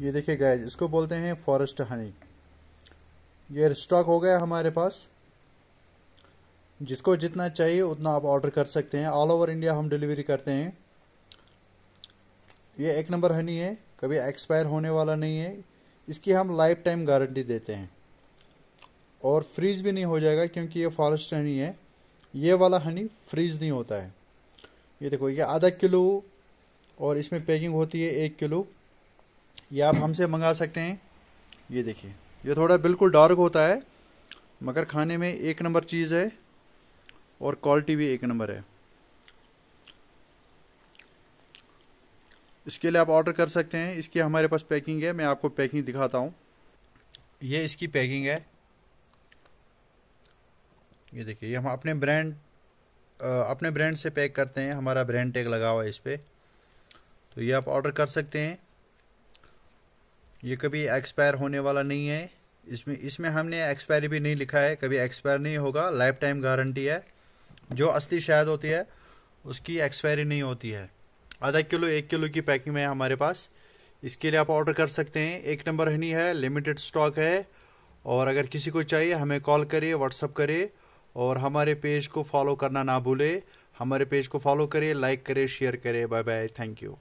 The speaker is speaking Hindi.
ये देखिए गैज इसको बोलते हैं फॉरेस्ट हनी ये स्टॉक हो गया हमारे पास जिसको जितना चाहिए उतना आप ऑर्डर कर सकते हैं ऑल ओवर इंडिया हम डिलीवरी करते हैं ये एक नंबर हनी है कभी एक्सपायर होने वाला नहीं है इसकी हम लाइफ टाइम गारंटी देते हैं और फ्रीज भी नहीं हो जाएगा क्योंकि ये फॉरेस्ट हनी है ये वाला हनी फ्रीज नहीं होता है ये देखो ये आधा किलो और इसमें पैकिंग होती है एक किलो ये आप हमसे मंगा सकते हैं ये देखिए ये थोड़ा बिल्कुल डार्क होता है मगर खाने में एक नंबर चीज़ है और क्वालिटी भी एक नंबर है इसके लिए आप ऑर्डर कर सकते हैं इसकी हमारे पास पैकिंग है मैं आपको पैकिंग दिखाता हूँ ये इसकी पैकिंग है ये देखिए ये हम अपने ब्रांड अपने ब्रांड से पैक करते हैं हमारा ब्रांड टैग लगा हुआ है इस पर तो ये आप ऑर्डर कर सकते हैं ये कभी एक्सपायर होने वाला नहीं है इसमें इसमें हमने एक्सपायरी भी नहीं लिखा है कभी एक्सपायर नहीं होगा लाइफ टाइम गारंटी है जो असली शायद होती है उसकी एक्सपायरी नहीं होती है आधा किलो एक किलो की पैकिंग में है हमारे पास इसके लिए आप ऑर्डर कर सकते हैं एक नंबर नहीं है लिमिटेड स्टॉक है और अगर किसी को चाहिए हमें कॉल करिए व्हाट्सअप करिए और हमारे पेज को फॉलो करना ना भूले हमारे पेज को फॉलो करिए लाइक करिए शेयर करिए बाय बाय थैंक यू